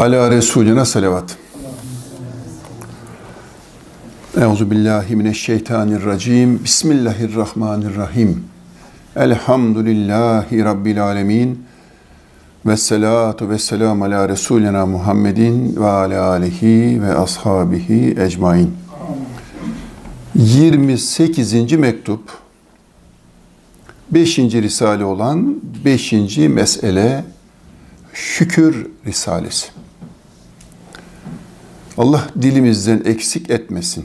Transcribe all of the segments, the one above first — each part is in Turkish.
Ala Resulüne salavat. Euzu billahi mineşşeytanirracim. Bismillahirrahmanirrahim. Elhamdülillahi rabbil alamin. Ve salatu ve selam ala Resulina Muhammedin ve ala alihi ve ashabihi ecmain. 28. mektup 5. risale olan 5. mesele şükür risalesi. Allah dilimizden eksik etmesin.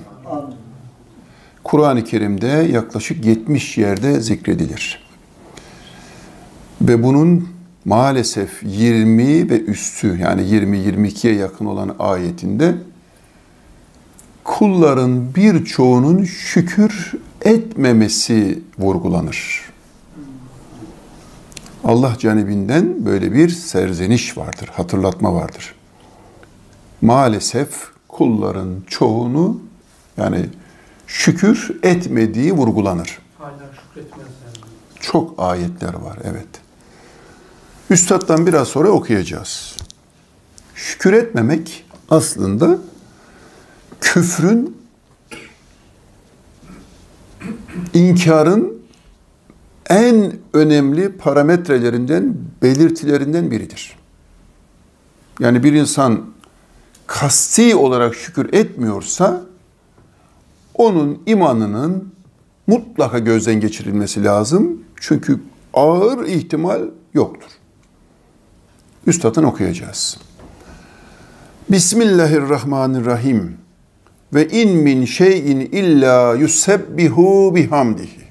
Kur'an-ı Kerim'de yaklaşık 70 yerde zikredilir. Ve bunun maalesef 20 ve üstü yani 20-22'ye yakın olan ayetinde kulların birçoğunun şükür etmemesi vurgulanır. Allah canibinden böyle bir serzeniş vardır, hatırlatma vardır. Maalesef kulların çoğunu yani şükür etmediği vurgulanır. Çok ayetler var evet. Üstad'dan biraz sonra okuyacağız. Şükür etmemek aslında küfrün inkarın en önemli parametrelerinden, belirtilerinden biridir. Yani bir insan kasti olarak şükür etmiyorsa onun imanının mutlaka gözden geçirilmesi lazım. Çünkü ağır ihtimal yoktur. Üstad'ın okuyacağız. Bismillahirrahmanirrahim. Ve in min şeyin illa yusebbihu bihamdihi.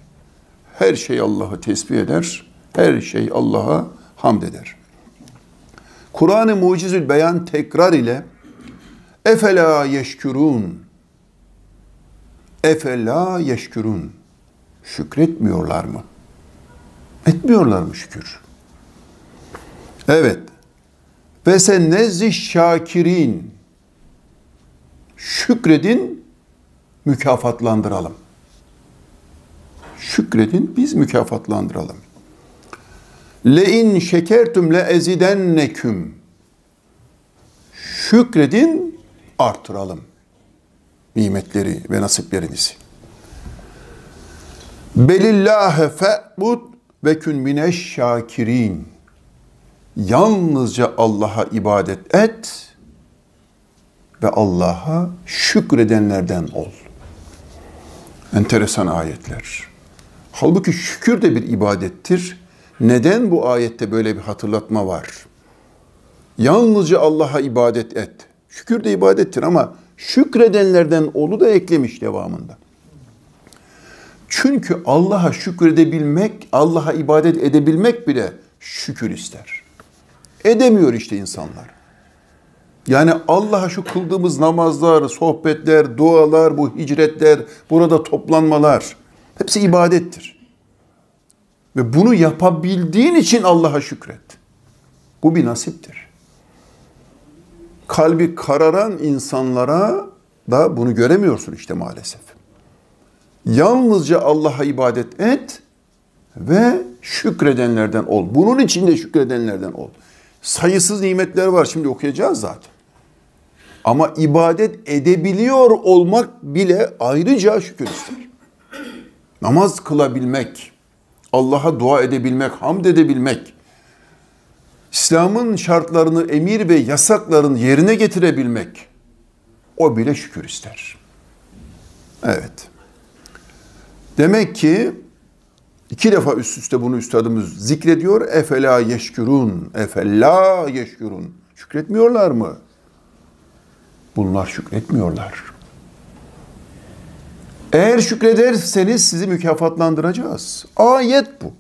Her şey Allah'ı tesbih eder. Her şey Allah'a hamd eder. Kur'an-ı Mucizül Beyan tekrar ile Efela yeşkürun. Efela yeşkürun. Şükretmiyorlar mı? Etmiyorlar mı şükür? Evet. Ve sen nezih şakirin. Şükredin, mükafatlandıralım. Şükredin, biz mükafatlandıralım. Le in şekertum le ezidenneküm. Şükredin, artıralım nimetleri ve nasiplerinizi. Belillâhe fe'bud ve kün mineş şakirin. Yalnızca Allah'a ibadet et ve Allah'a şükredenlerden ol. Enteresan ayetler. Halbuki şükür de bir ibadettir. Neden bu ayette böyle bir hatırlatma var? Yalnızca Allah'a ibadet et. Şükür de ibadettir ama şükredenlerden olu da eklemiş devamında. Çünkü Allah'a şükredebilmek, Allah'a ibadet edebilmek bile şükür ister. Edemiyor işte insanlar. Yani Allah'a şu kıldığımız namazlar, sohbetler, dualar, bu hicretler, burada toplanmalar hepsi ibadettir. Ve bunu yapabildiğin için Allah'a şükret. Bu bir nasiptir kalbi kararan insanlara da bunu göremiyorsun işte maalesef. Yalnızca Allah'a ibadet et ve şükredenlerden ol. Bunun içinde şükredenlerden ol. Sayısız nimetler var şimdi okuyacağız zaten. Ama ibadet edebiliyor olmak bile ayrıca şükür ister. Namaz kılabilmek, Allah'a dua edebilmek, hamd edebilmek, İslam'ın şartlarını, emir ve yasakların yerine getirebilmek o bile şükür ister. Evet. Demek ki iki defa üst üste bunu üstadımız zikrediyor. Efela yeşkürun, efela yeşkürun. Şükretmiyorlar mı? Bunlar şükretmiyorlar. Eğer şükrederseniz sizi mükafatlandıracağız. Ayet bu.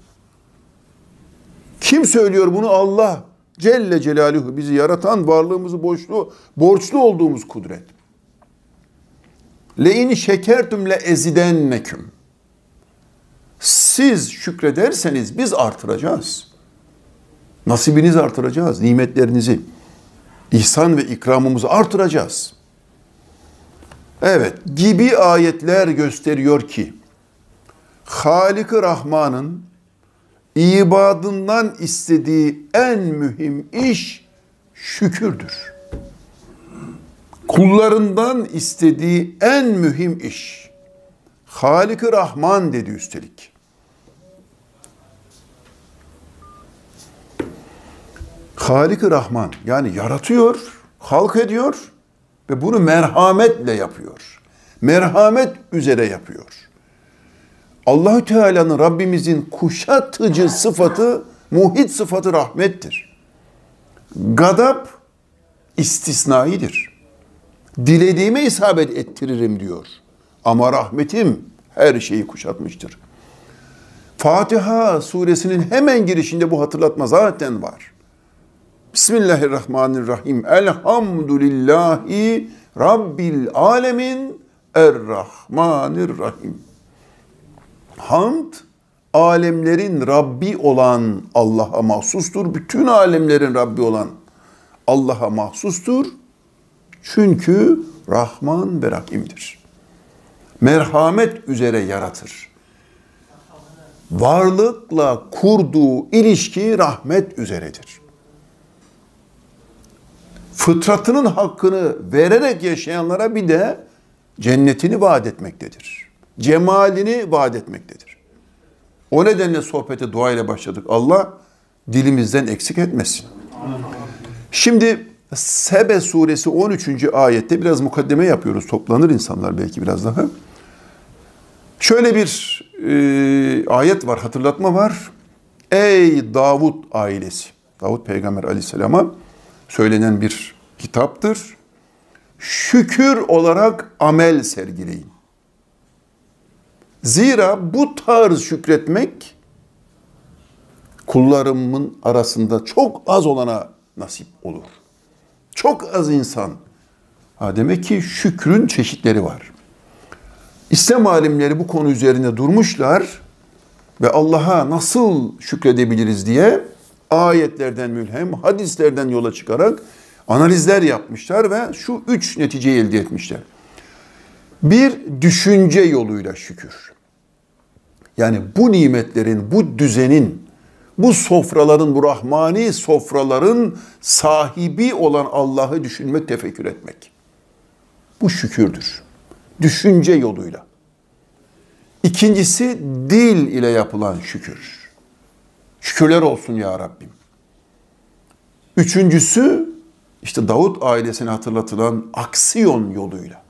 Kim söylüyor bunu? Allah. Celle Celaluhu bizi yaratan varlığımızı borçlu, borçlu olduğumuz kudret. Le'in şekertüm le ezidenneküm. Siz şükrederseniz biz artıracağız. Nasibinizi artıracağız, nimetlerinizi. ihsan ve ikramımızı artıracağız. Evet, gibi ayetler gösteriyor ki, Halik-i Rahman'ın ibadından istediği en mühim iş şükürdür. Kullarından istediği en mühim iş. halik Rahman dedi üstelik. halik Rahman yani yaratıyor, halk ediyor ve bunu merhametle yapıyor. Merhamet üzere yapıyor. Allahü Teala'nın Rabbimizin kuşatıcı sıfatı, muhit sıfatı rahmettir. Gadap istisnaidir. Dilediğime isabet ettiririm diyor. Ama rahmetim her şeyi kuşatmıştır. Fatiha suresinin hemen girişinde bu hatırlatma zaten var. Bismillahirrahmanirrahim. Elhamdülillahi Rabbil alemin Errahmanirrahim. Hamd alemlerin Rabbi olan Allah'a mahsustur. Bütün alemlerin Rabbi olan Allah'a mahsustur. Çünkü Rahman ve Rahim'dir. Merhamet üzere yaratır. Varlıkla kurduğu ilişki rahmet üzeredir. Fıtratının hakkını vererek yaşayanlara bir de cennetini vaat etmektedir cemalini vaat etmektedir. O nedenle sohbete dua ile başladık. Allah dilimizden eksik etmesin. Şimdi Sebe suresi 13. ayette biraz mukaddeme yapıyoruz. Toplanır insanlar belki biraz daha. Şöyle bir e, ayet var, hatırlatma var. Ey Davut ailesi. Davut peygamber aleyhisselama söylenen bir kitaptır. Şükür olarak amel sergileyin. Zira bu tarz şükretmek kullarımın arasında çok az olana nasip olur. Çok az insan. Ha demek ki şükrün çeşitleri var. İslam alimleri bu konu üzerine durmuşlar ve Allah'a nasıl şükredebiliriz diye ayetlerden mülhem, hadislerden yola çıkarak analizler yapmışlar ve şu üç neticeyi elde etmişler. Bir, düşünce yoluyla şükür. Yani bu nimetlerin, bu düzenin, bu sofraların, bu rahmani sofraların sahibi olan Allah'ı düşünmek, tefekkür etmek. Bu şükürdür. Düşünce yoluyla. İkincisi dil ile yapılan şükür. Şükürler olsun ya Rabbim. Üçüncüsü işte Davut ailesine hatırlatılan aksiyon yoluyla.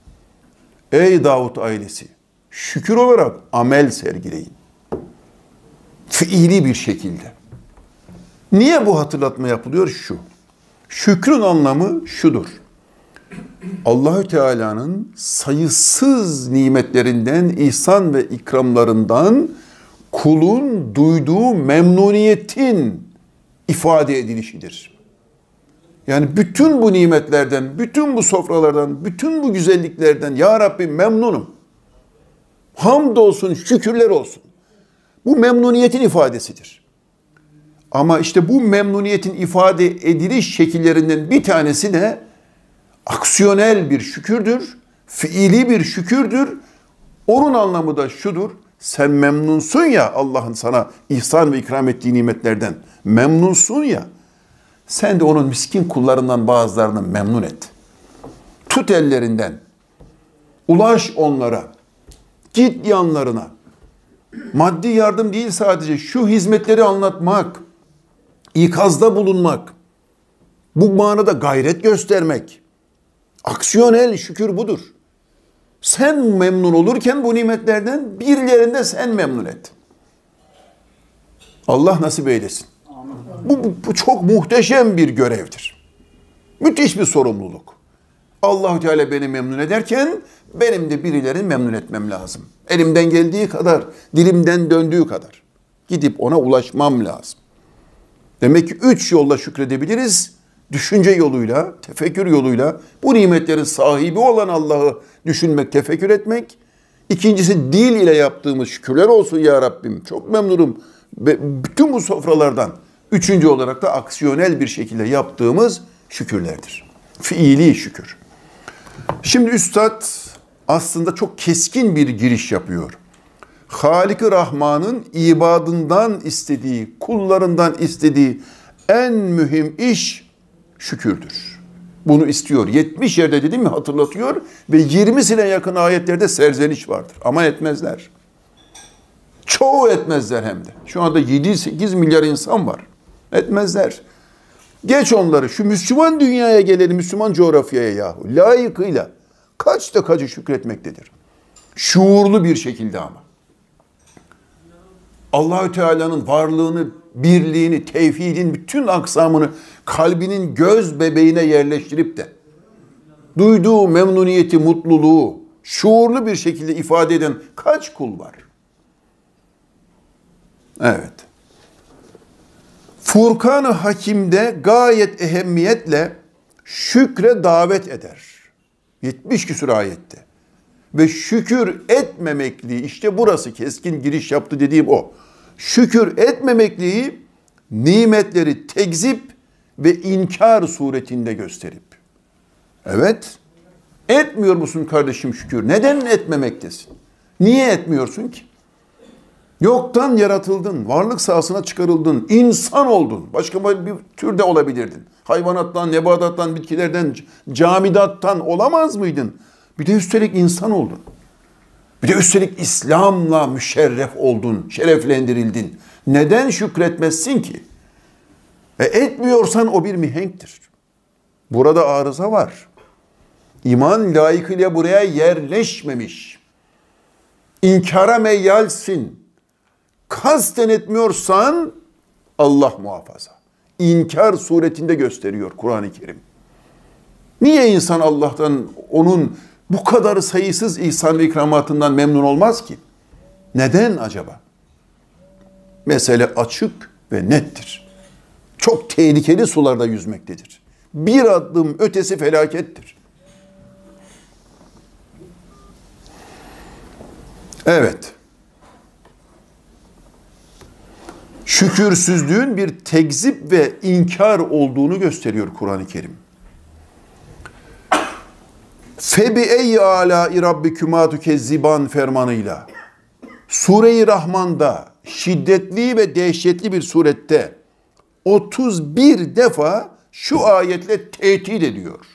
Ey Davut ailesi şükür olarak amel sergileyin. Fiili bir şekilde. Niye bu hatırlatma yapılıyor? Şu. Şükrün anlamı şudur. Allahü Teala'nın sayısız nimetlerinden, ihsan ve ikramlarından kulun duyduğu memnuniyetin ifade edilişidir. Yani bütün bu nimetlerden, bütün bu sofralardan, bütün bu güzelliklerden ya Rabbi memnunum. Hamdolsun, şükürler olsun. Bu memnuniyetin ifadesidir. Ama işte bu memnuniyetin ifade ediliş şekillerinden bir tanesi de aksiyonel bir şükürdür, fiili bir şükürdür. Onun anlamı da şudur, sen memnunsun ya Allah'ın sana ihsan ve ikram ettiği nimetlerden. Memnunsun ya. Sen de onun miskin kullarından bazılarını memnun et. Tut ellerinden. Ulaş onlara. Git yanlarına. Maddi yardım değil sadece şu hizmetleri anlatmak, ikazda bulunmak, bu manada gayret göstermek. Aksiyonel şükür budur. Sen memnun olurken bu nimetlerden birilerinde sen memnun et. Allah nasip eylesin. Bu, bu çok muhteşem bir görevdir. Müthiş bir sorumluluk. Allahü Teala beni memnun ederken benim de birilerini memnun etmem lazım. Elimden geldiği kadar, dilimden döndüğü kadar gidip ona ulaşmam lazım. Demek ki üç yolla şükredebiliriz. Düşünce yoluyla, tefekkür yoluyla bu nimetlerin sahibi olan Allah'ı düşünmek, tefekkür etmek. İkincisi dil ile yaptığımız şükürler olsun ya Rabbim. Çok memnunum Ve bütün bu sofralardan. Üçüncü olarak da aksiyonel bir şekilde yaptığımız şükürlerdir. Fiili şükür. Şimdi Üstad aslında çok keskin bir giriş yapıyor. Halik-i Rahman'ın ibadından istediği, kullarından istediği en mühim iş şükürdür. Bunu istiyor. 70 yerde dedim mi hatırlatıyor ve 20 20'sine yakın ayetlerde serzeniş vardır. Ama etmezler. Çoğu etmezler hem de. Şu anda 7-8 milyar insan var. Etmezler. Geç onları. Şu Müslüman dünyaya gelelim, Müslüman coğrafyaya yahu. Layıkıyla. Kaç da kaçı şükretmektedir. Şuurlu bir şekilde ama. Allahü Teala'nın varlığını, birliğini, tevhidin bütün aksamını kalbinin göz bebeğine yerleştirip de duyduğu memnuniyeti, mutluluğu şuurlu bir şekilde ifade eden kaç kul var? Evet. Furkan-ı Hakim'de gayet ehemmiyetle şükre davet eder. 70 küsur ayette. Ve şükür etmemekliği işte burası keskin giriş yaptı dediğim o. Şükür etmemekliği nimetleri tekzip ve inkar suretinde gösterip. Evet. Etmiyor musun kardeşim şükür? Neden etmemektesin? Niye etmiyorsun ki? Yoktan yaratıldın, varlık sahasına çıkarıldın, insan oldun. Başka bir tür de olabilirdin. Hayvanattan, nebadattan, bitkilerden, camidattan olamaz mıydın? Bir de üstelik insan oldun. Bir de üstelik İslam'la müşerref oldun, şereflendirildin. Neden şükretmezsin ki? E etmiyorsan o bir mihenktir. Burada arıza var. İman layıkıyla buraya yerleşmemiş. İnkara meyyalsin kasten etmiyorsan Allah muhafaza. İnkar suretinde gösteriyor Kur'an-ı Kerim. Niye insan Allah'tan onun bu kadar sayısız ihsan ve ikramatından memnun olmaz ki? Neden acaba? Mesele açık ve nettir. Çok tehlikeli sularda yüzmektedir. Bir adım ötesi felakettir. Evet. şükürsüzlüğün bir tekzip ve inkar olduğunu gösteriyor Kur'an-ı Kerim. Febi ey ala rabbikuma tukezziban fermanıyla Sure-i Rahman'da şiddetli ve dehşetli bir surette 31 defa şu ayetle tehdit ediyor.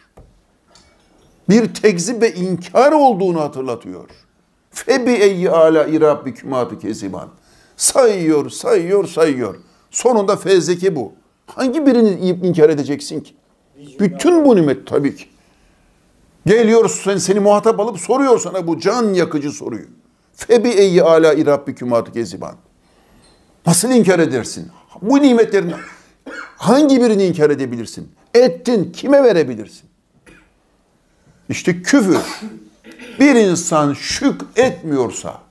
Bir tekzip ve inkar olduğunu hatırlatıyor. Febi ey ala rabbikuma tukezziban Sayıyor, sayıyor, sayıyor. Sonunda fezleki bu. Hangi birini inkar edeceksin ki? Bütün bu nimet tabii ki. Geliyor sen, seni muhatap alıp soruyor sana bu can yakıcı soruyu. Febi eyyi ala irabbi kümatı geziban. Nasıl inkar edersin? Bu nimetlerin hangi birini inkar edebilirsin? Ettin, kime verebilirsin? İşte küfür. Bir insan şük etmiyorsa,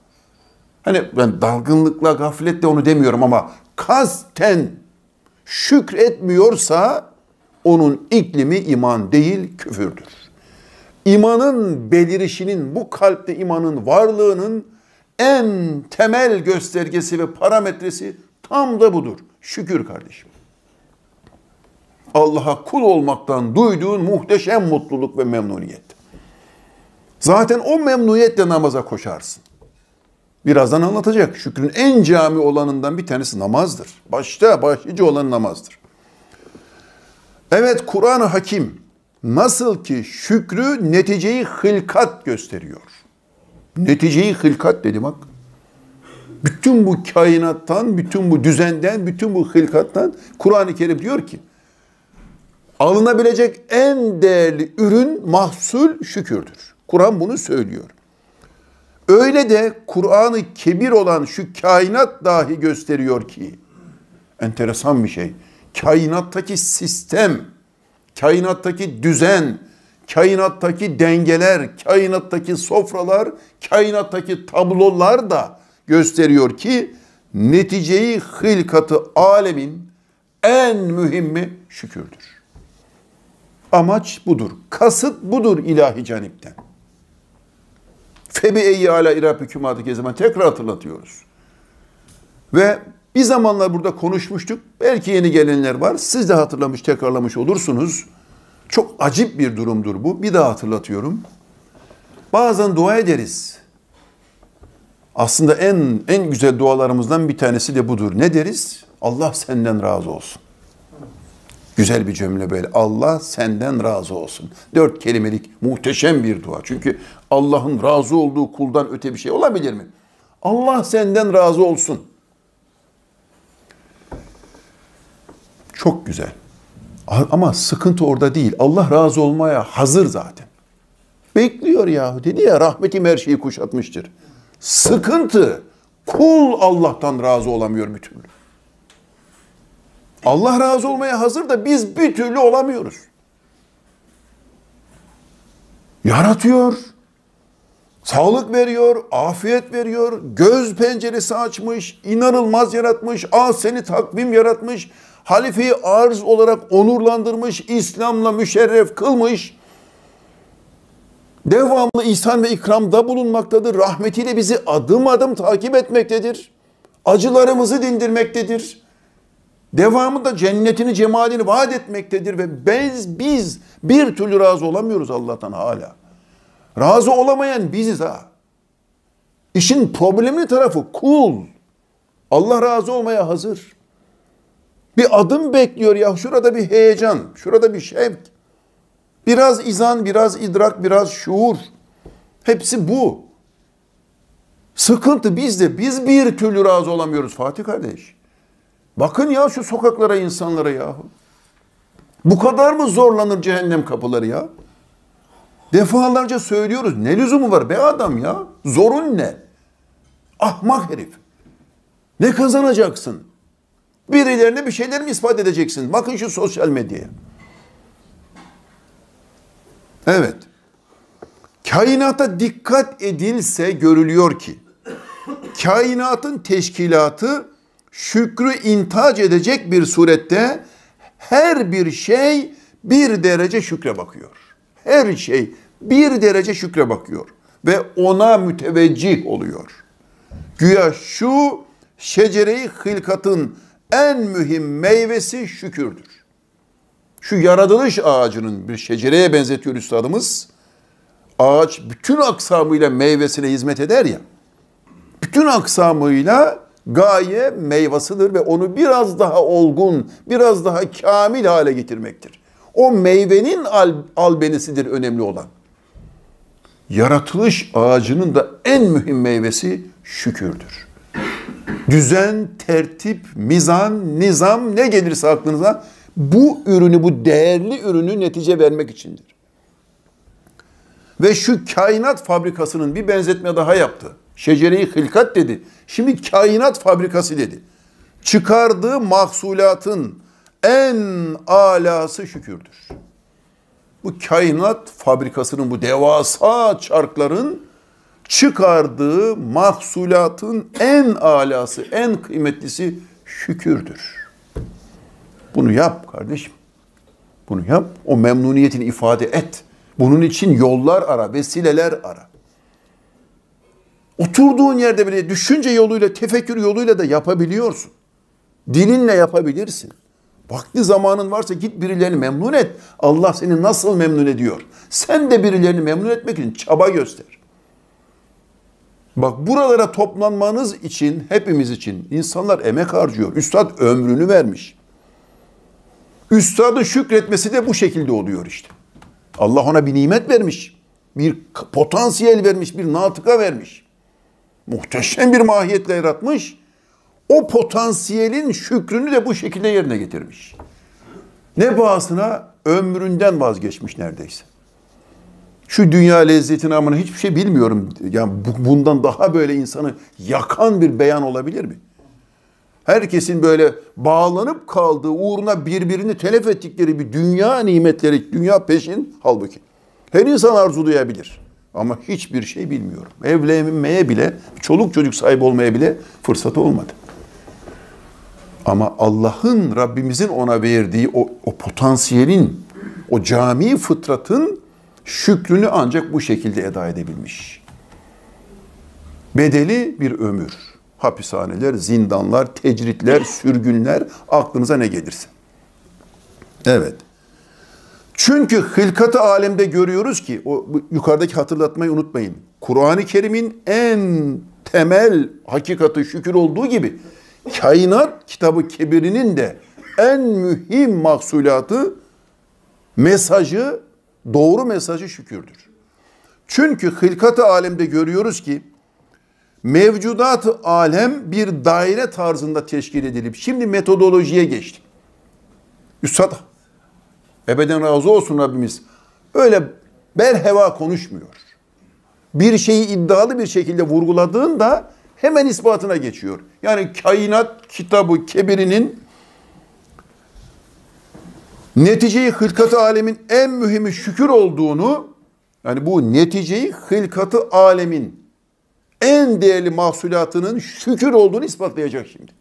Hani ben dalgınlıkla, gafletle onu demiyorum ama kasten şükretmiyorsa onun iklimi iman değil küfürdür. İmanın belirişinin, bu kalpte imanın varlığının en temel göstergesi ve parametresi tam da budur. Şükür kardeşim. Allah'a kul olmaktan duyduğun muhteşem mutluluk ve memnuniyet. Zaten o memnuniyetle namaza koşarsın. Birazdan anlatacak. Şükrün en cami olanından bir tanesi namazdır. Başta başlıca olan namazdır. Evet Kur'an-ı Hakim nasıl ki şükrü neticeyi hılkat gösteriyor. Neticeyi hılkat dedi bak. Bütün bu kainattan, bütün bu düzenden, bütün bu hılkattan Kur'an-ı Kerim diyor ki alınabilecek en değerli ürün, mahsul şükürdür. Kur'an bunu söylüyor. Öyle de Kur'an'ı ı Kebir olan şu kainat dahi gösteriyor ki enteresan bir şey. Kainattaki sistem, kainattaki düzen, kainattaki dengeler, kainattaki sofralar, kainattaki tablolar da gösteriyor ki neticeyi hılkatı alemin en mühimmi şükürdür. Amaç budur. Kasıt budur ilahi canipten. Febi eyyi ala irab hükümatı tekrar hatırlatıyoruz. Ve bir zamanlar burada konuşmuştuk. Belki yeni gelenler var. Siz de hatırlamış, tekrarlamış olursunuz. Çok acip bir durumdur bu. Bir daha hatırlatıyorum. Bazen dua ederiz. Aslında en en güzel dualarımızdan bir tanesi de budur. Ne deriz? Allah senden razı olsun. Güzel bir cümle böyle. Allah senden razı olsun. Dört kelimelik muhteşem bir dua. Çünkü Allah'ın razı olduğu kuldan öte bir şey olabilir mi? Allah senden razı olsun. Çok güzel. Ama sıkıntı orada değil. Allah razı olmaya hazır zaten. Bekliyor yahu. Dedi ya rahmetim her şeyi kuşatmıştır. Sıkıntı. Kul Allah'tan razı olamıyor bir türlü. Allah razı olmaya hazır da biz bir türlü olamıyoruz. Yaratıyor sağlık veriyor, afiyet veriyor, göz penceresi açmış, inanılmaz yaratmış, seni takvim yaratmış, halifi arz olarak onurlandırmış, İslam'la müşerref kılmış, devamlı ihsan ve ikramda bulunmaktadır. Rahmetiyle bizi adım adım takip etmektedir. Acılarımızı dindirmektedir. Devamında cennetini, cemalini vaat etmektedir ve biz, biz bir türlü razı olamıyoruz Allah'tan hala. Razı olamayan biziz ha. İşin problemli tarafı kul. Allah razı olmaya hazır. Bir adım bekliyor ya. Şurada bir heyecan, şurada bir şevk. Biraz izan, biraz idrak, biraz şuur. Hepsi bu. Sıkıntı bizde. Biz bir türlü razı olamıyoruz Fatih kardeş. Bakın ya şu sokaklara, insanlara yahu. Bu kadar mı zorlanır cehennem kapıları ya? Defalarca söylüyoruz. Ne lüzumu var be adam ya? Zorun ne? Ahmak herif. Ne kazanacaksın? Birilerine bir şeyler mi ispat edeceksin? Bakın şu sosyal medyaya. Evet. Kainata dikkat edilse görülüyor ki kainatın teşkilatı şükrü intac edecek bir surette her bir şey bir derece şükre bakıyor her şey bir derece şükre bakıyor ve ona müteveccih oluyor. Güya şu şecereyi i hılkatın en mühim meyvesi şükürdür. Şu yaratılış ağacının bir şecereye benzetiyor üstadımız. Ağaç bütün aksamıyla meyvesine hizmet eder ya. Bütün aksamıyla gaye meyvasıdır ve onu biraz daha olgun, biraz daha kamil hale getirmektir. O meyvenin al albenisidir önemli olan. Yaratılış ağacının da en mühim meyvesi şükürdür. Düzen, tertip, mizan, nizam ne gelirse aklınıza bu ürünü, bu değerli ürünü netice vermek içindir. Ve şu kainat fabrikasının bir benzetme daha yaptı. Şecereyi hilkat dedi. Şimdi kainat fabrikası dedi. Çıkardığı mahsulatın, en alası şükürdür. Bu kainat fabrikasının, bu devasa çarkların çıkardığı mahsulatın en alası, en kıymetlisi şükürdür. Bunu yap kardeşim. Bunu yap. O memnuniyetini ifade et. Bunun için yollar ara, vesileler ara. Oturduğun yerde bile düşünce yoluyla, tefekkür yoluyla da yapabiliyorsun. Dilinle yapabilirsin. Vakti zamanın varsa git birilerini memnun et. Allah seni nasıl memnun ediyor? Sen de birilerini memnun etmek için çaba göster. Bak buralara toplanmanız için, hepimiz için insanlar emek harcıyor. Üstad ömrünü vermiş. Üstadın şükretmesi de bu şekilde oluyor işte. Allah ona bir nimet vermiş. Bir potansiyel vermiş, bir natıka vermiş. Muhteşem bir mahiyetle yaratmış o potansiyelin şükrünü de bu şekilde yerine getirmiş. Ne bağısına ömründen vazgeçmiş neredeyse. Şu dünya lezzetini amına hiçbir şey bilmiyorum. Yani bundan daha böyle insanı yakan bir beyan olabilir mi? Herkesin böyle bağlanıp kaldığı uğruna birbirini telef ettikleri bir dünya nimetleri, dünya peşin halbuki. Her insan arzulayabilir. Ama hiçbir şey bilmiyorum. Evlenmeye bile, çoluk çocuk sahibi olmaya bile fırsatı olmadı. Ama Allah'ın, Rabbimizin ona verdiği o, o potansiyelin, o cami fıtratın şükrünü ancak bu şekilde eda edebilmiş. Bedeli bir ömür. Hapishaneler, zindanlar, tecritler, sürgünler aklınıza ne gelirse. Evet. Çünkü hılkat-ı alemde görüyoruz ki, o yukarıdaki hatırlatmayı unutmayın. Kur'an-ı Kerim'in en temel hakikati şükür olduğu gibi kainat kitabı kebirinin de en mühim mahsulatı, mesajı, doğru mesajı şükürdür. Çünkü hılkat-ı alemde görüyoruz ki mevcudat-ı alem bir daire tarzında teşkil edilip şimdi metodolojiye geçtik. Üstad ebeden razı olsun Rabbimiz. Öyle berheva konuşmuyor. Bir şeyi iddialı bir şekilde vurguladığında hemen ispatına geçiyor. Yani kainat kitabı kebirinin neticeyi hılkatı alemin en mühimi şükür olduğunu yani bu neticeyi hılkatı alemin en değerli mahsulatının şükür olduğunu ispatlayacak şimdi.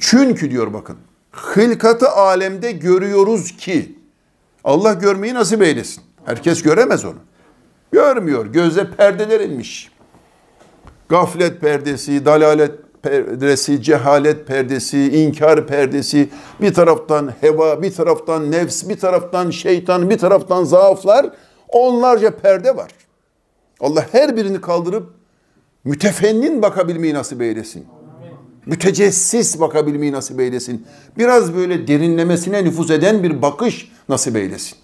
Çünkü diyor bakın hılkatı alemde görüyoruz ki Allah görmeyi nasip eylesin. Herkes göremez onu. Görmüyor. Gözde perdeler inmiş gaflet perdesi, dalalet perdesi, cehalet perdesi, inkar perdesi, bir taraftan heva, bir taraftan nefs, bir taraftan şeytan, bir taraftan zaaflar, onlarca perde var. Allah her birini kaldırıp mütefennin bakabilmeyi nasip eylesin. Mütecessis bakabilmeyi nasip eylesin. Biraz böyle derinlemesine nüfuz eden bir bakış nasip eylesin.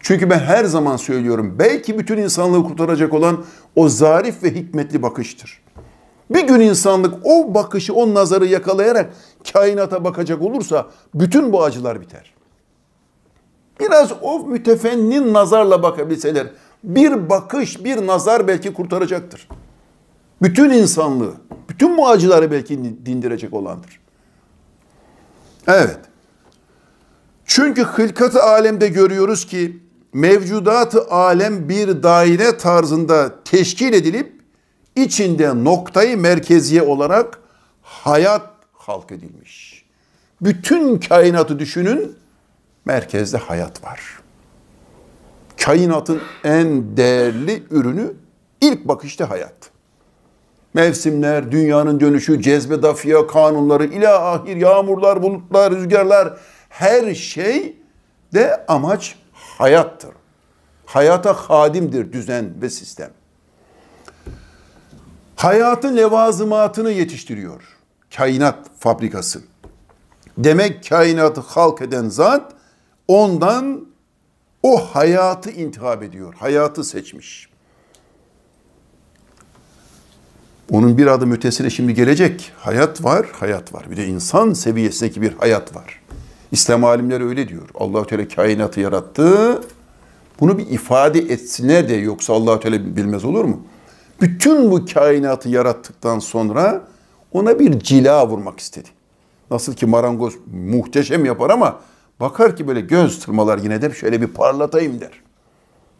Çünkü ben her zaman söylüyorum belki bütün insanlığı kurtaracak olan o zarif ve hikmetli bakıştır. Bir gün insanlık o bakışı, o nazarı yakalayarak kainata bakacak olursa bütün bu acılar biter. Biraz o mütefennin nazarla bakabilseler bir bakış, bir nazar belki kurtaracaktır. Bütün insanlığı, bütün bu acıları belki dindirecek olandır. Evet. Çünkü hılkat alemde görüyoruz ki mevcudat-ı alem bir daire tarzında teşkil edilip içinde noktayı merkeziye olarak hayat halk edilmiş. Bütün kainatı düşünün, merkezde hayat var. Kainatın en değerli ürünü ilk bakışta hayat. Mevsimler, dünyanın dönüşü, cezbe dafiye kanunları, ilahir, yağmurlar, bulutlar, rüzgarlar her şey de amaç hayattır. Hayata hadimdir düzen ve sistem. Hayatın levazımatını yetiştiriyor. Kainat fabrikası. Demek kainatı halk eden zat ondan o hayatı intihab ediyor. Hayatı seçmiş. Onun bir adım ötesine şimdi gelecek. Hayat var, hayat var. Bir de insan seviyesindeki bir hayat var. İslam alimleri öyle diyor. allah Teala kainatı yarattı. Bunu bir ifade etsinler de, yoksa allah Teala bilmez olur mu? Bütün bu kainatı yarattıktan sonra ona bir cila vurmak istedi. Nasıl ki marangoz muhteşem yapar ama bakar ki böyle göz tırmalar yine de şöyle bir parlatayım der.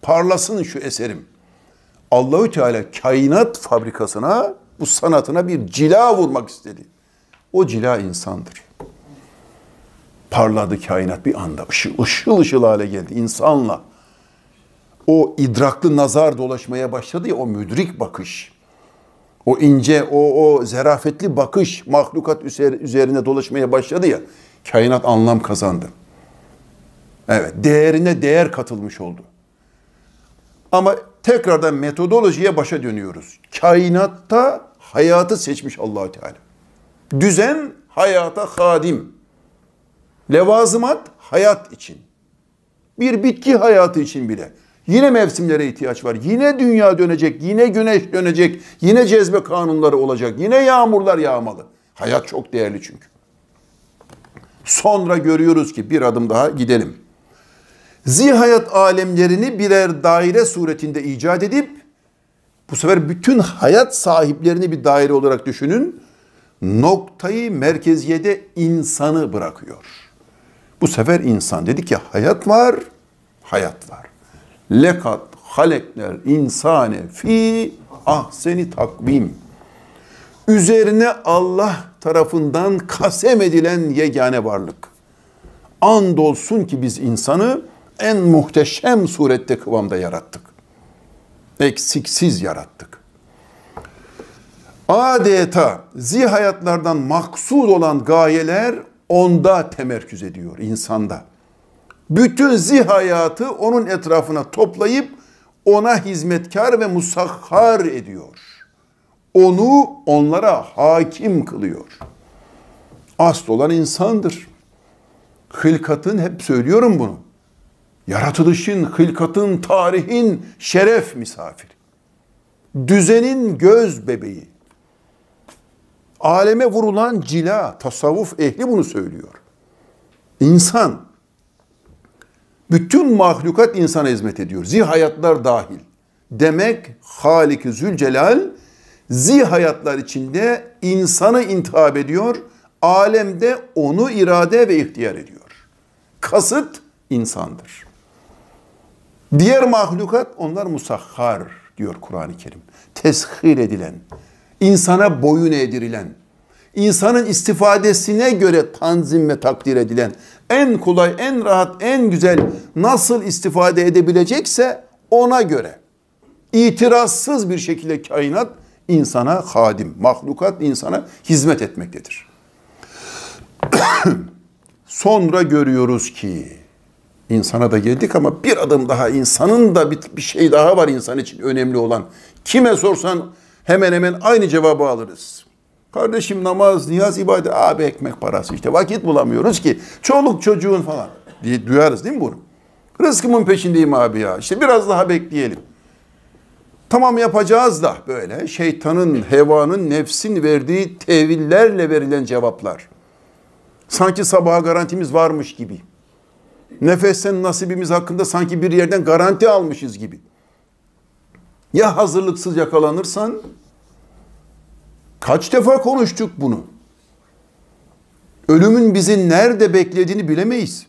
Parlasın şu eserim. Allahü Teala kainat fabrikasına bu sanatına bir cila vurmak istedi. O cila insandır parladı kainat bir anda. Işıl ışıl, ışıl hale geldi insanla. O idraklı nazar dolaşmaya başladı ya o müdrik bakış. O ince, o, o zerafetli bakış mahlukat üzerine dolaşmaya başladı ya. Kainat anlam kazandı. Evet, değerine değer katılmış oldu. Ama tekrardan metodolojiye başa dönüyoruz. Kainatta hayatı seçmiş Allahü Teala. Düzen hayata hadim. Levazımat hayat için. Bir bitki hayatı için bile. Yine mevsimlere ihtiyaç var. Yine dünya dönecek, yine güneş dönecek, yine cezbe kanunları olacak, yine yağmurlar yağmalı. Hayat çok değerli çünkü. Sonra görüyoruz ki bir adım daha gidelim. Zihayat alemlerini birer daire suretinde icat edip bu sefer bütün hayat sahiplerini bir daire olarak düşünün. Noktayı merkeziyede insanı bırakıyor. Bu sefer insan dedi ki hayat var, hayat var. Lekat halekler insane fi ah seni takvim. Üzerine Allah tarafından kasem edilen yegane varlık. Andolsun ki biz insanı en muhteşem surette kıvamda yarattık. Eksiksiz yarattık. Adeta zihayatlardan maksud olan gayeler onda temerküz ediyor insanda. Bütün zih hayatı onun etrafına toplayıp ona hizmetkar ve musahhar ediyor. Onu onlara hakim kılıyor. Asıl olan insandır. Hılkatın hep söylüyorum bunu. Yaratılışın, hılkatın, tarihin şeref misafiri. Düzenin göz bebeği. Aleme vurulan cila, tasavvuf ehli bunu söylüyor. İnsan, bütün mahlukat insana hizmet ediyor. Zihayatlar dahil. Demek Halik-i Zülcelal zihayatlar içinde insanı intihab ediyor. Alemde onu irade ve ihtiyar ediyor. Kasıt insandır. Diğer mahlukat onlar musahhar diyor Kur'an-ı Kerim. Teshir edilen, insana boyun eğdirilen, insanın istifadesine göre tanzim ve takdir edilen, en kolay, en rahat, en güzel nasıl istifade edebilecekse ona göre itirazsız bir şekilde kainat insana hadim, mahlukat insana hizmet etmektedir. Sonra görüyoruz ki insana da geldik ama bir adım daha insanın da bir, bir şey daha var insan için önemli olan. Kime sorsan hemen hemen aynı cevabı alırız. Kardeşim namaz, niyaz, ibadet, abi ekmek parası işte vakit bulamıyoruz ki. Çoluk çocuğun falan diye duyarız değil mi bunu? Rızkımın peşindeyim abi ya. İşte biraz daha bekleyelim. Tamam yapacağız da böyle şeytanın, hevanın, nefsin verdiği tevillerle verilen cevaplar. Sanki sabaha garantimiz varmış gibi. Nefesten nasibimiz hakkında sanki bir yerden garanti almışız gibi. Ya hazırlıksız yakalanırsan? Kaç defa konuştuk bunu? Ölümün bizi nerede beklediğini bilemeyiz.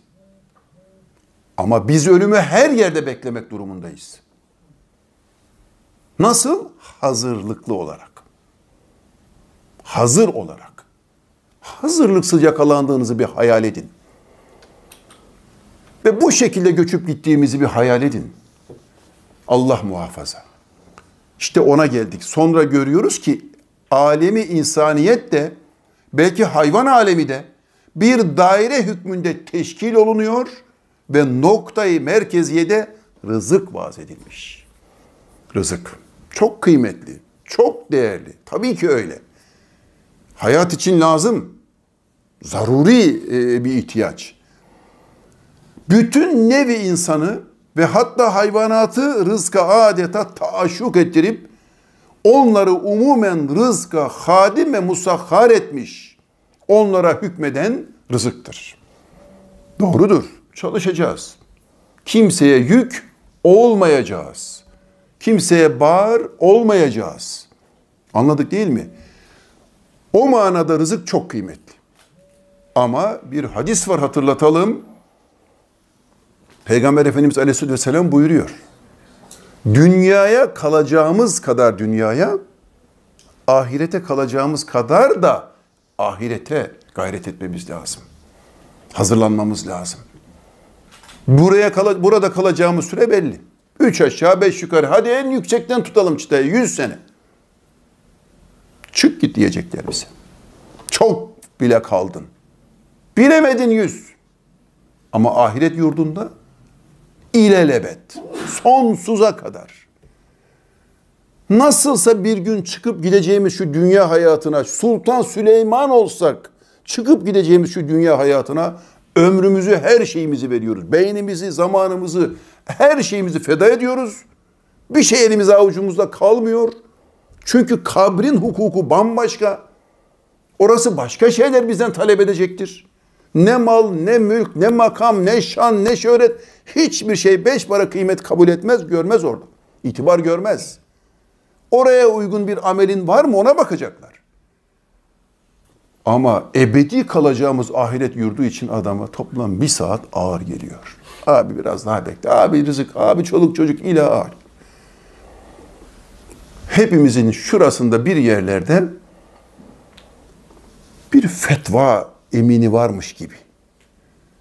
Ama biz ölümü her yerde beklemek durumundayız. Nasıl? Hazırlıklı olarak. Hazır olarak. Hazırlıksız yakalandığınızı bir hayal edin. Ve bu şekilde göçüp gittiğimizi bir hayal edin. Allah muhafaza. İşte ona geldik. Sonra görüyoruz ki alemi insaniyet de belki hayvan alemi de bir daire hükmünde teşkil olunuyor ve noktayı merkeziyede rızık vaz edilmiş. Rızık çok kıymetli, çok değerli. Tabii ki öyle. Hayat için lazım. Zaruri e, bir ihtiyaç. Bütün nevi insanı ve hatta hayvanatı rızka adeta taaşuk ettirip onları umumen rızka hadim ve musahhar etmiş. Onlara hükmeden rızıktır. Doğrudur. Çalışacağız. Kimseye yük olmayacağız. Kimseye bağır olmayacağız. Anladık değil mi? O manada rızık çok kıymetli. Ama bir hadis var hatırlatalım. Peygamber Efendimiz Aleyhisselatü Vesselam buyuruyor. Dünyaya kalacağımız kadar dünyaya, ahirete kalacağımız kadar da ahirete gayret etmemiz lazım. Hazırlanmamız lazım. Buraya kal burada kalacağımız süre belli. Üç aşağı beş yukarı. Hadi en yüksekten tutalım çıtayı. Yüz sene. Çık git diyecekler bize. Çok bile kaldın. Bilemedin yüz. Ama ahiret yurdunda ilelebet. Sonsuza kadar. Nasılsa bir gün çıkıp gideceğimiz şu dünya hayatına Sultan Süleyman olsak çıkıp gideceğimiz şu dünya hayatına ömrümüzü, her şeyimizi veriyoruz. Beynimizi, zamanımızı, her şeyimizi feda ediyoruz. Bir şey elimiz avucumuzda kalmıyor. Çünkü kabrin hukuku bambaşka. Orası başka şeyler bizden talep edecektir. Ne mal, ne mülk, ne makam, ne şan, ne şöhret hiçbir şey beş para kıymet kabul etmez, görmez orada. İtibar görmez. Oraya uygun bir amelin var mı ona bakacaklar. Ama ebedi kalacağımız ahiret yurdu için adama toplam bir saat ağır geliyor. Abi biraz daha bekle. Abi rızık, abi çoluk çocuk ile ağır. Hepimizin şurasında bir yerlerde bir fetva emini varmış gibi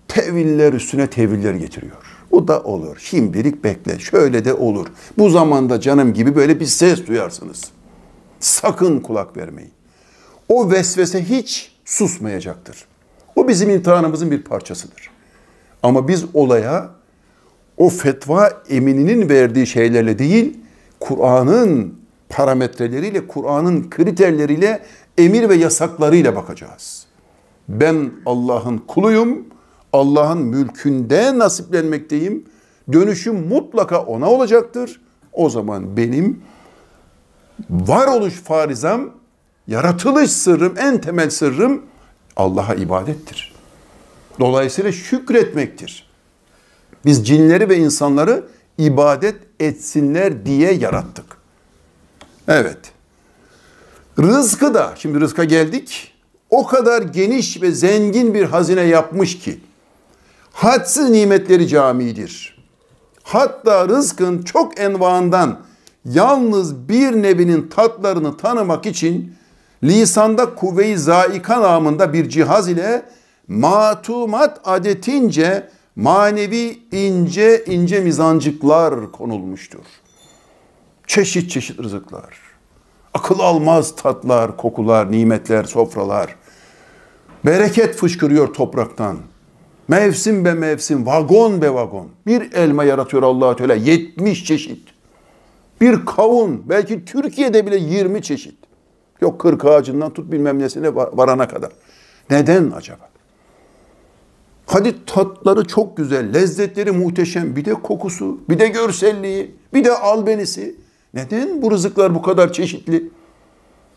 teviller üstüne teviller getiriyor. Bu da olur. Şimdilik bekle. Şöyle de olur. Bu zamanda canım gibi böyle bir ses duyarsınız. Sakın kulak vermeyin. O vesvese hiç susmayacaktır. O bizim imtihanımızın bir parçasıdır. Ama biz olaya o fetva emininin verdiği şeylerle değil, Kur'an'ın parametreleriyle, Kur'an'ın kriterleriyle, emir ve yasaklarıyla bakacağız. Ben Allah'ın kuluyum. Allah'ın mülkünde nasiplenmekteyim. Dönüşüm mutlaka ona olacaktır. O zaman benim varoluş farizam, yaratılış sırrım, en temel sırrım Allah'a ibadettir. Dolayısıyla şükretmektir. Biz cinleri ve insanları ibadet etsinler diye yarattık. Evet. Rızkı da, şimdi rızka geldik o kadar geniş ve zengin bir hazine yapmış ki hadsiz nimetleri camidir. Hatta rızkın çok envaından yalnız bir nebinin tatlarını tanımak için lisanda kuvve-i zaika namında bir cihaz ile matumat adetince manevi ince ince mizancıklar konulmuştur. Çeşit çeşit rızıklar, akıl almaz tatlar, kokular, nimetler, sofralar, Bereket fışkırıyor topraktan. Mevsim be mevsim, vagon be vagon. Bir elma yaratıyor allah Teala 70 çeşit. Bir kavun, belki Türkiye'de bile 20 çeşit. Yok 40 ağacından tut bilmem nesine varana kadar. Neden acaba? Hadi tatları çok güzel, lezzetleri muhteşem. Bir de kokusu, bir de görselliği, bir de albenisi. Neden bu rızıklar bu kadar çeşitli?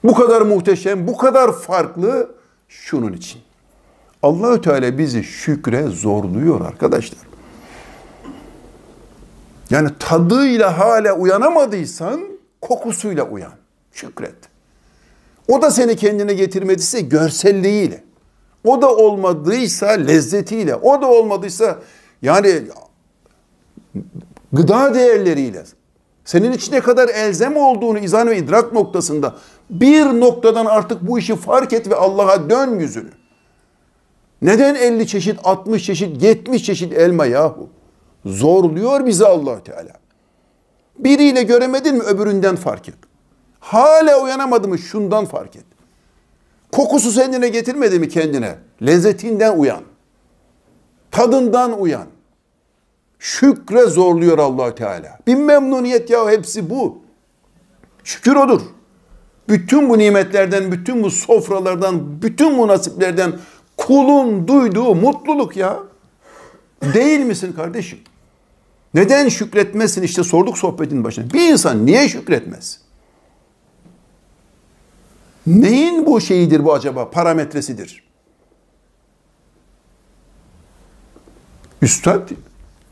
Bu kadar muhteşem, bu kadar farklı Şunun için. Allahü Teala bizi şükre zorluyor arkadaşlar. Yani tadıyla hala uyanamadıysan kokusuyla uyan. Şükret. O da seni kendine getirmediyse görselliğiyle. O da olmadıysa lezzetiyle. O da olmadıysa yani gıda değerleriyle, senin için ne kadar elzem olduğunu izan ve idrak noktasında bir noktadan artık bu işi fark et ve Allah'a dön yüzünü. Neden 50 çeşit, 60 çeşit, 70 çeşit elma yahu? Zorluyor bizi allah Teala. Biriyle göremedin mi öbüründen fark et. Hala uyanamadın mı şundan fark et. Kokusu kendine getirmedi mi kendine? Lezzetinden uyan. Tadından uyan şükre zorluyor allah Teala. Bir memnuniyet ya hepsi bu. Şükür odur. Bütün bu nimetlerden, bütün bu sofralardan, bütün bu nasiplerden kulun duyduğu mutluluk ya. Değil misin kardeşim? Neden şükretmesin İşte sorduk sohbetin başına. Bir insan niye şükretmez? Neyin bu şeyidir bu acaba? Parametresidir. Üstad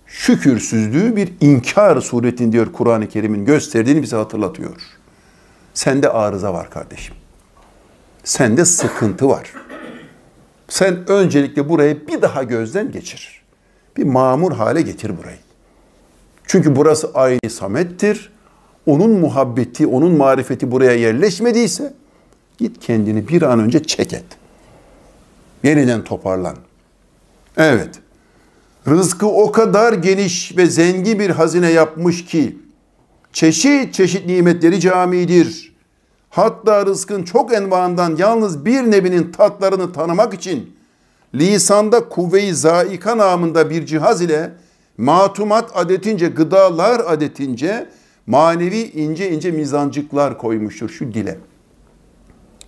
şükürsüzlüğü bir inkar suretini diyor Kur'an-ı Kerim'in gösterdiğini bize hatırlatıyor. Sende arıza var kardeşim. Sende sıkıntı var. Sen öncelikle burayı bir daha gözden geçir. Bir mamur hale getir burayı. Çünkü burası aynı samettir. Onun muhabbeti, onun marifeti buraya yerleşmediyse git kendini bir an önce çek et. Yeniden toparlan. Evet. Rızkı o kadar geniş ve zengin bir hazine yapmış ki çeşit çeşit nimetleri camidir. Hatta rızkın çok envağından yalnız bir nebinin tatlarını tanımak için lisanda kuvve-i zaika namında bir cihaz ile matumat adetince, gıdalar adetince manevi ince ince mizancıklar koymuştur şu dile.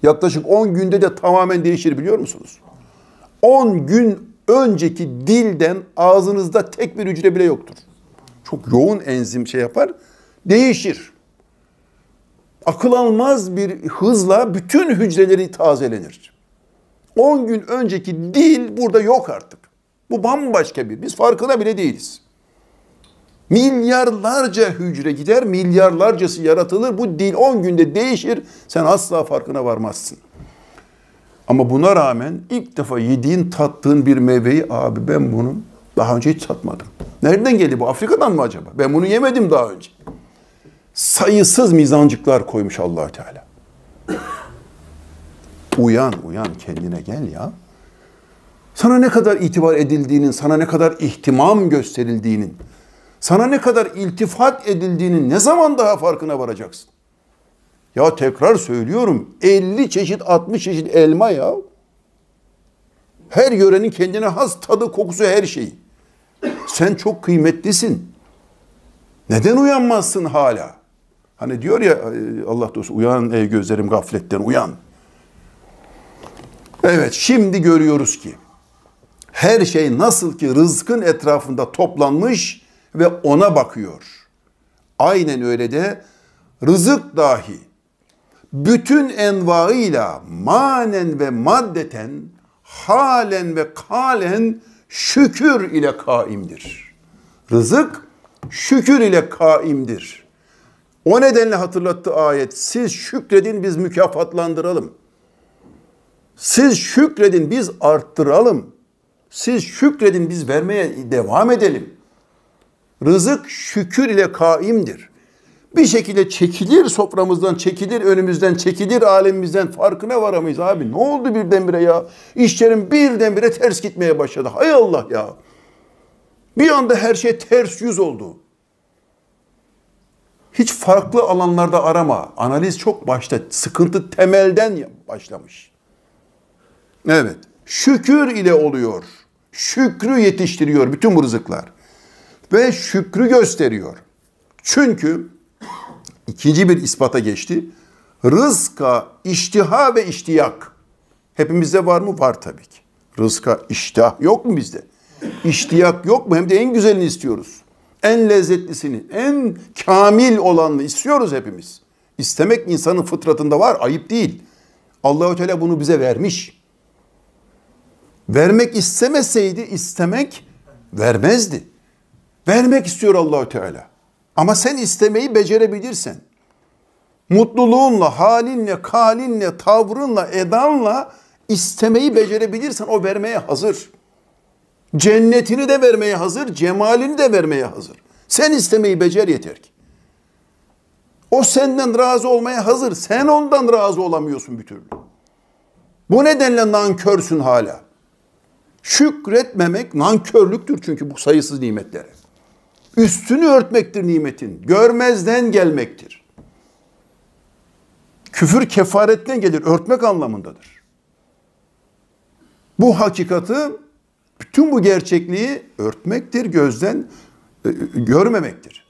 Yaklaşık 10 günde de tamamen değişir biliyor musunuz? 10 gün önceki dilden ağzınızda tek bir hücre bile yoktur. Çok yoğun enzim şey yapar. Değişir. Akıl almaz bir hızla bütün hücreleri tazelenir. 10 gün önceki dil burada yok artık. Bu bambaşka bir. Biz farkına bile değiliz. Milyarlarca hücre gider, milyarlarcası yaratılır. Bu dil 10 günde değişir. Sen asla farkına varmazsın. Ama buna rağmen ilk defa yediğin tattığın bir meyveyi abi ben bunu daha önce hiç tatmadım. Nereden geldi bu? Afrika'dan mı acaba? Ben bunu yemedim daha önce. Sayısız mizancıklar koymuş allah Teala. Uyan, uyan kendine gel ya. Sana ne kadar itibar edildiğinin, sana ne kadar ihtimam gösterildiğinin, sana ne kadar iltifat edildiğinin ne zaman daha farkına varacaksın? Ya tekrar söylüyorum 50 çeşit 60 çeşit elma ya. Her yörenin kendine has tadı, kokusu, her şeyi. Sen çok kıymetlisin. Neden uyanmazsın hala? Hani diyor ya e, Allah dostu uyan ey gözlerim gafletten uyan. Evet şimdi görüyoruz ki her şey nasıl ki rızkın etrafında toplanmış ve ona bakıyor. Aynen öyle de rızık dahi bütün envaıyla manen ve maddeten halen ve kalen şükür ile kaimdir. Rızık şükür ile kaimdir. O nedenle hatırlattı ayet. Siz şükredin biz mükafatlandıralım. Siz şükredin biz arttıralım. Siz şükredin biz vermeye devam edelim. Rızık şükür ile kaimdir bir şekilde çekilir soframızdan, çekilir önümüzden, çekilir alemimizden farkına varamayız abi. Ne oldu birdenbire ya? İşlerin birdenbire ters gitmeye başladı. Hay Allah ya. Bir anda her şey ters yüz oldu. Hiç farklı alanlarda arama. Analiz çok başta. Sıkıntı temelden başlamış. Evet. Şükür ile oluyor. Şükrü yetiştiriyor bütün bu rızıklar. Ve şükrü gösteriyor. Çünkü ikinci bir ispata geçti. Rızka, iştiha ve iştiyak. Hepimizde var mı? Var tabii ki. Rızka, iştah yok mu bizde? İştiyak yok mu? Hem de en güzelini istiyoruz. En lezzetlisini, en kamil olanını istiyoruz hepimiz. İstemek insanın fıtratında var, ayıp değil. Allahü Teala bunu bize vermiş. Vermek istemeseydi istemek vermezdi. Vermek istiyor Allahü Teala. Ama sen istemeyi becerebilirsen. Mutluluğunla, halinle, kalinle, tavrınla, edanla istemeyi becerebilirsen o vermeye hazır. Cennetini de vermeye hazır, cemalini de vermeye hazır. Sen istemeyi becer yeter ki. O senden razı olmaya hazır. Sen ondan razı olamıyorsun bir türlü. Bu nedenle nankörsün hala. Şükretmemek nankörlüktür çünkü bu sayısız nimetlere. Üstünü örtmektir nimetin. Görmezden gelmektir. Küfür kefaretten gelir. Örtmek anlamındadır. Bu hakikati, bütün bu gerçekliği örtmektir, gözden e, görmemektir.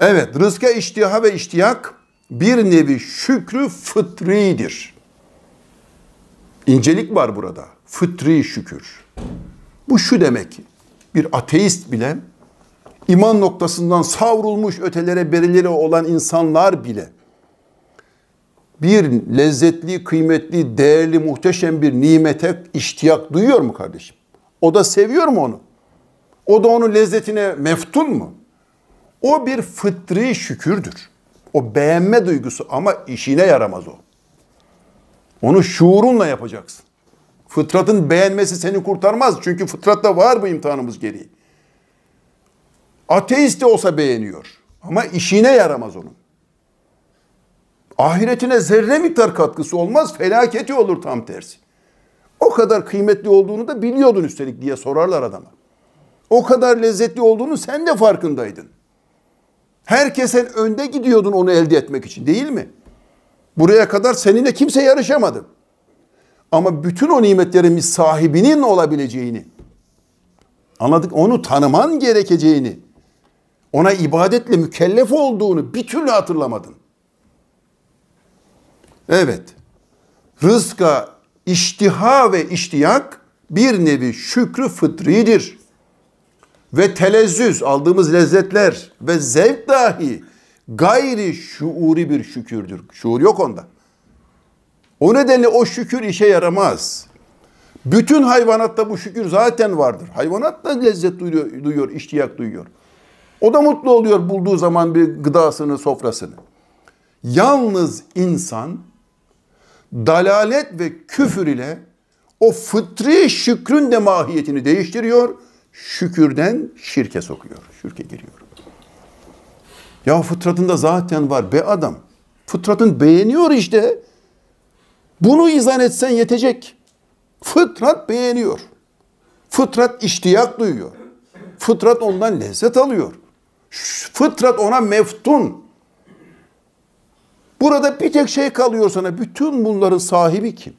Evet, rızka iştiha ve iştiyak bir nevi şükrü fıtridir. İncelik var burada. Fıtri şükür. Bu şu demek. Bir ateist bile iman noktasından savrulmuş ötelere berilere olan insanlar bile bir lezzetli, kıymetli, değerli, muhteşem bir nimete iştiyak duyuyor mu kardeşim? O da seviyor mu onu? O da onun lezzetine meftun mu? O bir fıtri şükürdür. O beğenme duygusu ama işine yaramaz o. Onu şuurunla yapacaksın. Fıtratın beğenmesi seni kurtarmaz. Çünkü fıtratta var bu imtihanımız geriye. Ateist de olsa beğeniyor. Ama işine yaramaz onun. Ahiretine zerre miktar katkısı olmaz, felaketi olur tam tersi. O kadar kıymetli olduğunu da biliyordun üstelik diye sorarlar adama. O kadar lezzetli olduğunu sen de farkındaydın. Herkesten önde gidiyordun onu elde etmek için değil mi? Buraya kadar seninle kimse yarışamadı. Ama bütün o nimetlerin sahibinin olabileceğini, anladık onu tanıman gerekeceğini, ona ibadetle mükellef olduğunu bir türlü hatırlamadın. Evet. Rızka iştiha ve iştiyak bir nevi şükrü fıtridir. Ve telezzüz aldığımız lezzetler ve zevk dahi gayri şuuri bir şükürdür. Şuur yok onda. O nedenle o şükür işe yaramaz. Bütün hayvanatta bu şükür zaten vardır. Hayvanat da lezzet duyuyor, duyuyor iştiyak duyuyor. O da mutlu oluyor bulduğu zaman bir gıdasını, sofrasını. Yalnız insan dalalet ve küfür ile o fıtri şükrün de mahiyetini değiştiriyor. Şükürden şirke sokuyor. Şirke giriyor. Ya fıtratında zaten var be adam. Fıtratın beğeniyor işte. Bunu izan etsen yetecek. Fıtrat beğeniyor. Fıtrat iştiyak duyuyor. Fıtrat ondan lezzet alıyor. Fıtrat ona meftun. Burada bir tek şey kalıyor sana. Bütün bunların sahibi kim?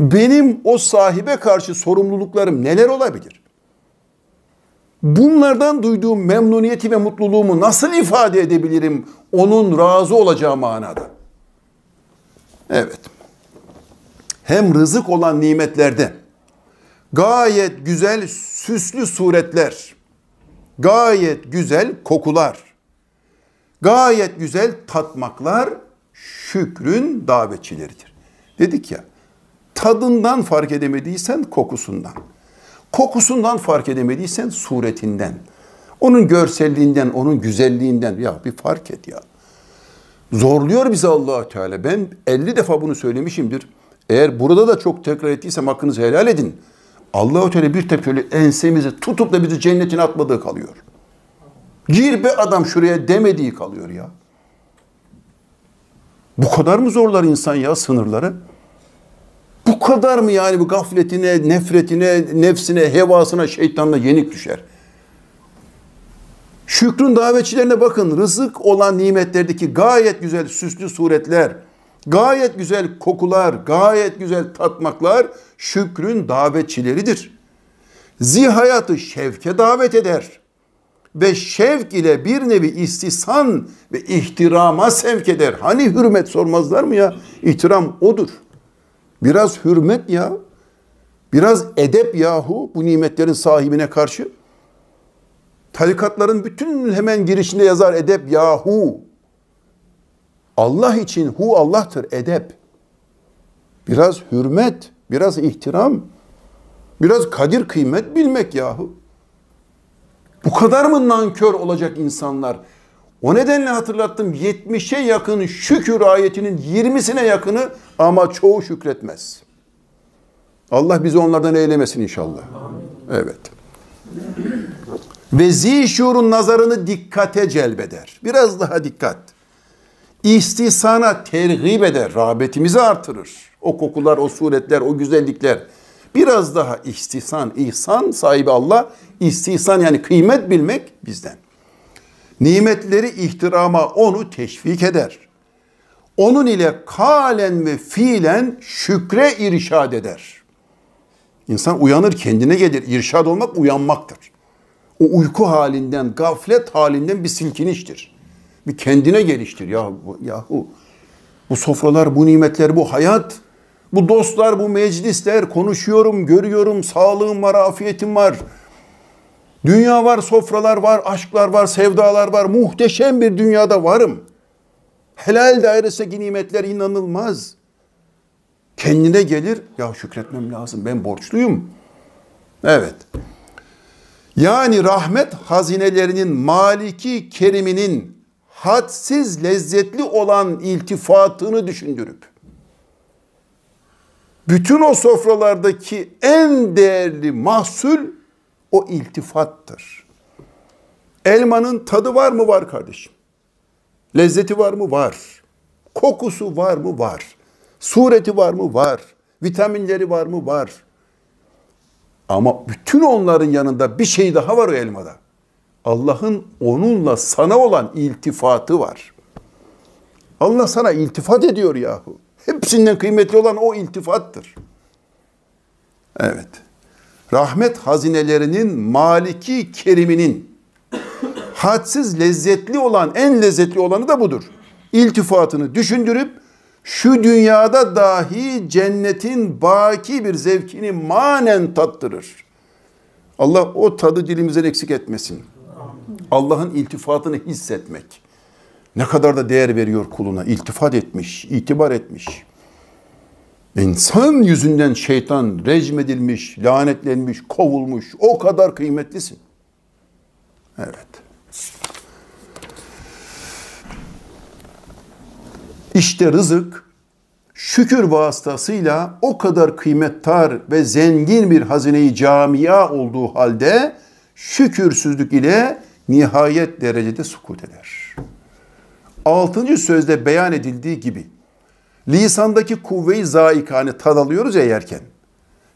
Benim o sahibe karşı sorumluluklarım neler olabilir? Bunlardan duyduğum memnuniyeti ve mutluluğumu nasıl ifade edebilirim onun razı olacağı manada? Evet. Hem rızık olan nimetlerde gayet güzel süslü suretler gayet güzel kokular, gayet güzel tatmaklar şükrün davetçileridir. Dedik ya, tadından fark edemediysen kokusundan, kokusundan fark edemediysen suretinden, onun görselliğinden, onun güzelliğinden ya bir fark et ya. Zorluyor bizi allah Teala. Ben 50 defa bunu söylemişimdir. Eğer burada da çok tekrar ettiysem hakkınızı helal edin. Allah-u Teala bir tepeli ensemizi tutup da bizi cennetine atmadığı kalıyor. Gir be adam şuraya demediği kalıyor ya. Bu kadar mı zorlar insan ya sınırları? Bu kadar mı yani bu gafletine, nefretine, nefsine, hevasına, şeytanla yenik düşer? Şükrün davetçilerine bakın. Rızık olan nimetlerdeki gayet güzel süslü suretler, Gayet güzel kokular, gayet güzel tatmaklar şükrün davetçileridir. Zihayatı şevke davet eder ve şevk ile bir nevi istisan ve ihtirama sevk eder. Hani hürmet sormazlar mı ya? İhtiram odur. Biraz hürmet ya. Biraz edep yahu bu nimetlerin sahibine karşı. Tarikatların bütün hemen girişinde yazar edep yahu. Allah için hu Allah'tır edep. Biraz hürmet, biraz ihtiram, biraz kadir kıymet bilmek yahu. Bu kadar mı nankör olacak insanlar? O nedenle hatırlattım 70'e yakın şükür ayetinin 20'sine yakını ama çoğu şükretmez. Allah bizi onlardan eylemesin inşallah. Evet. Ve zi şuurun nazarını dikkate celbeder. Biraz daha dikkat. İstisana tergib eder, rağbetimizi artırır. O kokular, o suretler, o güzellikler. Biraz daha istisan, ihsan sahibi Allah, istisan yani kıymet bilmek bizden. Nimetleri ihtirama onu teşvik eder. Onun ile kalen ve fiilen şükre irşad eder. İnsan uyanır kendine gelir. İrşad olmak uyanmaktır. O uyku halinden, gaflet halinden bir silkiniştir. Bir kendine geliştir ya yahu. Bu sofralar, bu nimetler, bu hayat, bu dostlar, bu meclisler, konuşuyorum, görüyorum, sağlığım var, afiyetim var. Dünya var, sofralar var, aşklar var, sevdalar var. Muhteşem bir dünyada varım. Helal dairesindeki nimetler inanılmaz. Kendine gelir, ya şükretmem lazım, ben borçluyum. Evet. Yani rahmet hazinelerinin maliki keriminin hadsiz lezzetli olan iltifatını düşündürüp bütün o sofralardaki en değerli mahsul o iltifattır. Elmanın tadı var mı? Var kardeşim. Lezzeti var mı? Var. Kokusu var mı? Var. Sureti var mı? Var. Vitaminleri var mı? Var. Ama bütün onların yanında bir şey daha var o elmada. Allah'ın onunla sana olan iltifatı var. Allah sana iltifat ediyor yahu. Hepsinden kıymetli olan o iltifattır. Evet. Rahmet hazinelerinin maliki keriminin hadsiz lezzetli olan, en lezzetli olanı da budur. İltifatını düşündürüp şu dünyada dahi cennetin baki bir zevkini manen tattırır. Allah o tadı dilimizden eksik etmesin. Allah'ın iltifatını hissetmek. Ne kadar da değer veriyor kuluna. İltifat etmiş, itibar etmiş. İnsan yüzünden şeytan rejmedilmiş, lanetlenmiş, kovulmuş. O kadar kıymetlisin. Evet. İşte rızık şükür vasıtasıyla o kadar kıymettar ve zengin bir hazineyi camia olduğu halde şükürsüzlük ile nihayet derecede sukut eder. Altıncı sözde beyan edildiği gibi lisandaki kuvve-i zaikani tad alıyoruz ya yerken.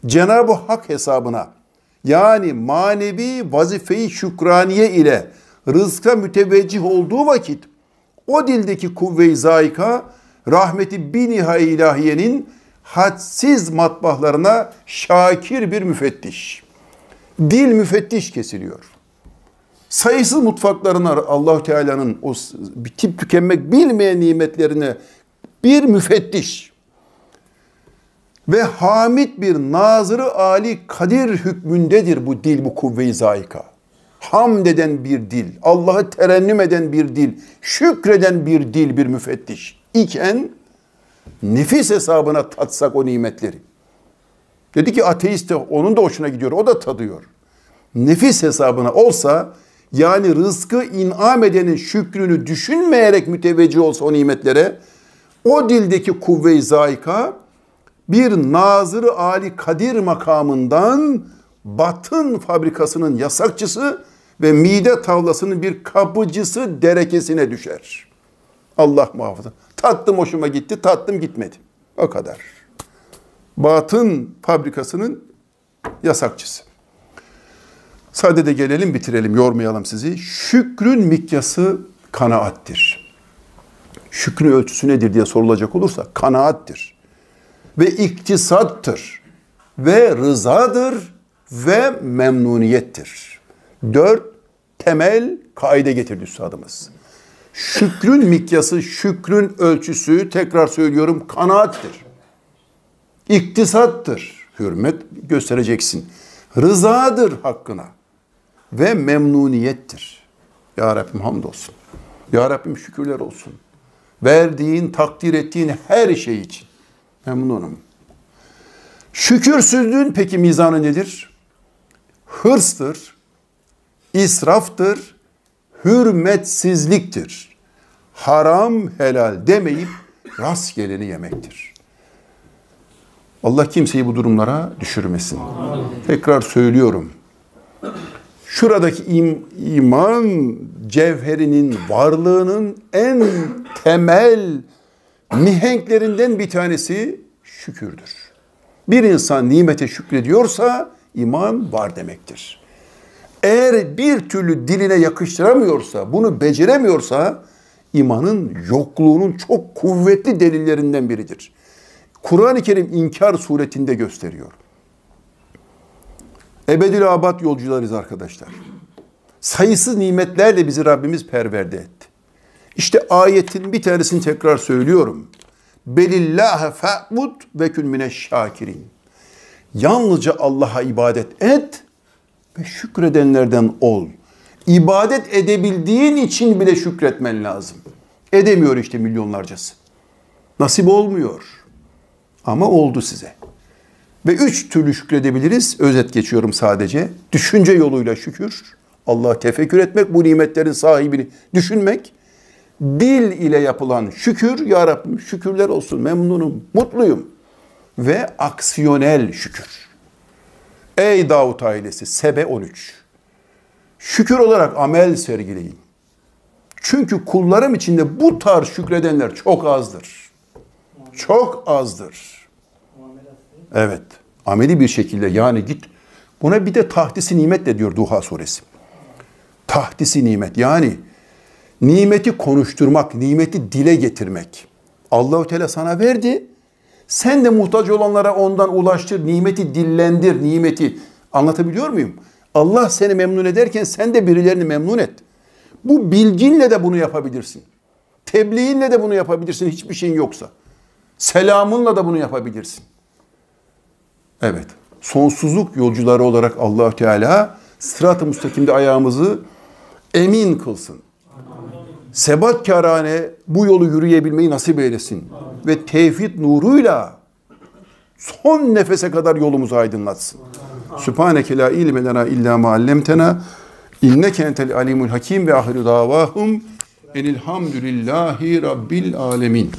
Cenab-ı Hak hesabına yani manevi vazifeyi şükraniye ile rızka müteveccih olduğu vakit o dildeki kuvve-i zaika rahmeti bir nihai ilahiyenin hadsiz matbahlarına şakir bir müfettiş. Dil müfettiş kesiliyor sayısız mutfaklarına Allah Teala'nın o bitip tükenmek bilmeyen nimetlerine bir müfettiş ve hamit bir nazırı ali kadir hükmündedir bu dil bu kuvve-i zaika. Hamd eden bir dil, Allah'ı terennüm eden bir dil, şükreden bir dil bir müfettiş iken nefis hesabına tatsak o nimetleri. Dedi ki ateist de onun da hoşuna gidiyor, o da tadıyor. Nefis hesabına olsa yani rızkı inam edenin şükrünü düşünmeyerek müteveccih olsa o nimetlere o dildeki kuvve-i zayika bir nazırı Ali Kadir makamından batın fabrikasının yasakçısı ve mide tavlasının bir kapıcısı derekesine düşer. Allah muhafaza. Tattım hoşuma gitti, tattım gitmedi. O kadar. Batın fabrikasının yasakçısı. Sade de gelelim bitirelim, yormayalım sizi. Şükrün mikyası kanaattir. Şükrün ölçüsü nedir diye sorulacak olursa kanaattir. Ve iktisattır. Ve rızadır. Ve memnuniyettir. Dört temel kaide getirdi üstadımız. Şükrün mikyası, şükrün ölçüsü tekrar söylüyorum kanaattir. İktisattır. Hürmet göstereceksin. Rızadır hakkına ve memnuniyettir. Ya Rabbim hamdolsun. Ya Rabbim şükürler olsun. Verdiğin, takdir ettiğin her şey için memnunum. Şükürsüzlüğün peki mizanı nedir? Hırstır, israftır, hürmetsizliktir. Haram helal demeyip rastgeleni yemektir. Allah kimseyi bu durumlara düşürmesin. Tekrar söylüyorum şuradaki im, iman cevherinin varlığının en temel mihenklerinden bir tanesi şükürdür. Bir insan nimete şükrediyorsa iman var demektir. Eğer bir türlü diline yakıştıramıyorsa, bunu beceremiyorsa imanın yokluğunun çok kuvvetli delillerinden biridir. Kur'an-ı Kerim inkar suretinde gösteriyor. Ebedül abat yolcularız arkadaşlar. Sayısız nimetlerle bizi Rabbimiz perverde etti. İşte ayetin bir tanesini tekrar söylüyorum. Belillâhe fe'bud ve külmine şakirin. Yalnızca Allah'a ibadet et ve şükredenlerden ol. İbadet edebildiğin için bile şükretmen lazım. Edemiyor işte milyonlarcası. Nasip olmuyor. Ama oldu size. Ve üç türlü şükredebiliriz. Özet geçiyorum sadece. Düşünce yoluyla şükür. Allah tefekkür etmek, bu nimetlerin sahibini düşünmek. Dil ile yapılan şükür. Ya Rabbim şükürler olsun, memnunum, mutluyum. Ve aksiyonel şükür. Ey Davut ailesi, Sebe 13. Şükür olarak amel sergileyin. Çünkü kullarım içinde bu tarz şükredenler çok azdır. Çok azdır. Evet. Ameli bir şekilde yani git. Buna bir de tahtisi nimet de diyor Duha suresi. Tahtisi nimet yani nimeti konuşturmak, nimeti dile getirmek. Allahu Teala sana verdi. Sen de muhtaç olanlara ondan ulaştır, nimeti dillendir, nimeti. Anlatabiliyor muyum? Allah seni memnun ederken sen de birilerini memnun et. Bu bilginle de bunu yapabilirsin. Tebliğinle de bunu yapabilirsin hiçbir şeyin yoksa. Selamınla da bunu yapabilirsin. Evet. Sonsuzluk yolcuları olarak allah Teala sırat-ı müstakimde ayağımızı emin kılsın. Sebat karane bu yolu yürüyebilmeyi nasip eylesin. Ve tevhid nuruyla son nefese kadar yolumuzu aydınlatsın. Sübhaneke la ilme lena illa ma allemtena inneke entel alimul hakim ve ahiru davahum enilhamdülillahi rabbil alemin.